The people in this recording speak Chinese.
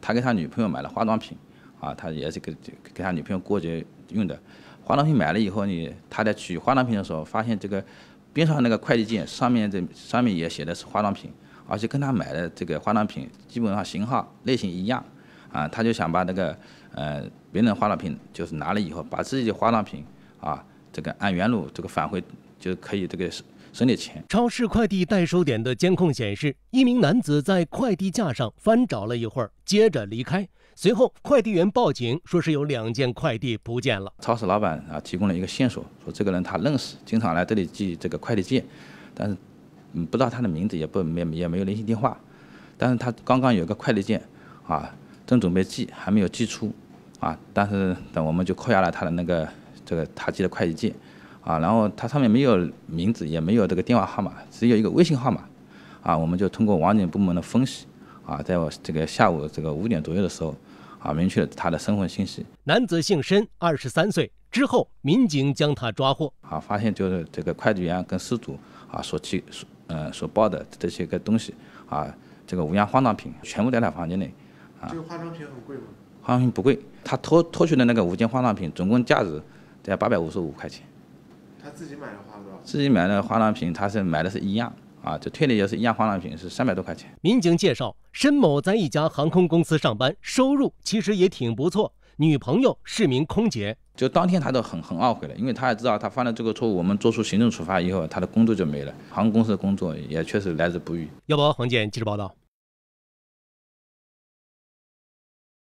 他给他女朋友买了化妆品，啊，他也是给给给他女朋友过节用的。化妆品买了以后呢，他在取化妆品的时候，发现这个边上那个快递件上面这上面也写的是化妆品，而且跟他买的这个化妆品基本上型号类型一样，啊，他就想把那个呃别人化妆品就是拿了以后，把自己的化妆品啊这个按原路这个返回就可以这个。省点钱。超市快递代收点的监控显示，一名男子在快递架上翻找了一会儿，接着离开。随后，快递员报警说是有两件快递不见了。超市老板啊，提供了一个线索，说这个人他认识，经常来这里寄这个快递件，但是嗯，不知道他的名字，也不没也没有联系电话。但是他刚刚有个快递件啊，正准备寄，还没有寄出啊。但是等我们就扣押了他的那个这个他寄的快递件。啊，然后他上面没有名字，也没有这个电话号码，只有一个微信号码，啊，我们就通过网警部门的分析，啊，在我这个下午这个五点左右的时候，啊，明确了他的身份信息。男子姓申，二十三岁。之后，民警将他抓获。啊，发现就是这个快递员跟失主啊所寄、所呃所包的这些个东西啊，这个五样化妆品全部在他房间内。啊，这个化妆品很贵吗？化妆品不贵，他偷偷取的那个五件化妆品总共价值在八百五十五块钱。他自己买的化妆品，自己买的化妆品，他是买的是一样啊，就退的也是一样化妆品，是三百多块钱。民警介绍，申某在一家航空公司上班，收入其实也挺不错，女朋友是名空姐。就当天他都很很懊悔了，因为他也知道他犯了这个错误。我们做出行政处罚以后，他的工作就没了，航空公司的工作也确实来之不易。幺八，黄建，记者报道。